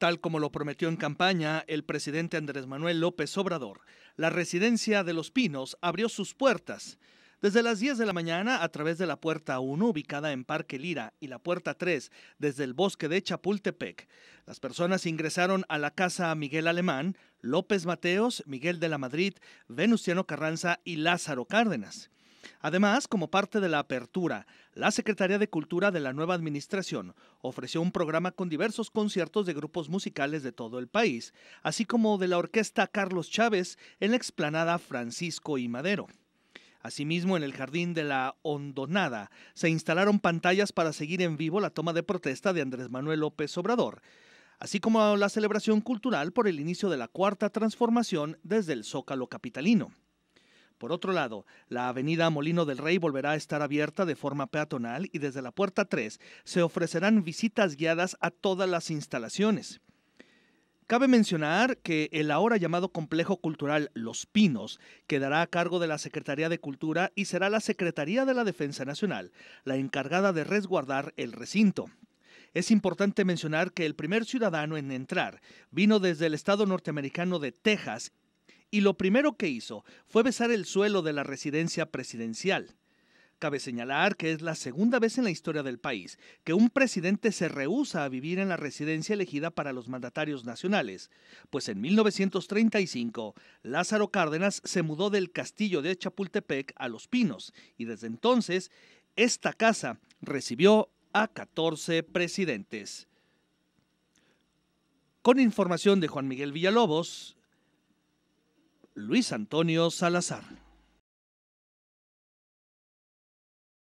Tal como lo prometió en campaña el presidente Andrés Manuel López Obrador, la residencia de Los Pinos abrió sus puertas. Desde las 10 de la mañana, a través de la puerta 1 ubicada en Parque Lira y la puerta 3 desde el bosque de Chapultepec, las personas ingresaron a la casa Miguel Alemán, López Mateos, Miguel de la Madrid, Venustiano Carranza y Lázaro Cárdenas. Además, como parte de la apertura, la Secretaría de Cultura de la nueva administración ofreció un programa con diversos conciertos de grupos musicales de todo el país, así como de la Orquesta Carlos Chávez en la explanada Francisco y Madero. Asimismo, en el jardín de la Hondonada se instalaron pantallas para seguir en vivo la toma de protesta de Andrés Manuel López Obrador, así como la celebración cultural por el inicio de la cuarta transformación desde el Zócalo capitalino. Por otro lado, la avenida Molino del Rey volverá a estar abierta de forma peatonal y desde la puerta 3 se ofrecerán visitas guiadas a todas las instalaciones. Cabe mencionar que el ahora llamado Complejo Cultural Los Pinos quedará a cargo de la Secretaría de Cultura y será la Secretaría de la Defensa Nacional la encargada de resguardar el recinto. Es importante mencionar que el primer ciudadano en entrar vino desde el estado norteamericano de Texas y lo primero que hizo fue besar el suelo de la residencia presidencial. Cabe señalar que es la segunda vez en la historia del país que un presidente se rehúsa a vivir en la residencia elegida para los mandatarios nacionales, pues en 1935 Lázaro Cárdenas se mudó del castillo de Chapultepec a Los Pinos y desde entonces esta casa recibió a 14 presidentes. Con información de Juan Miguel Villalobos, Luis Antonio Salazar.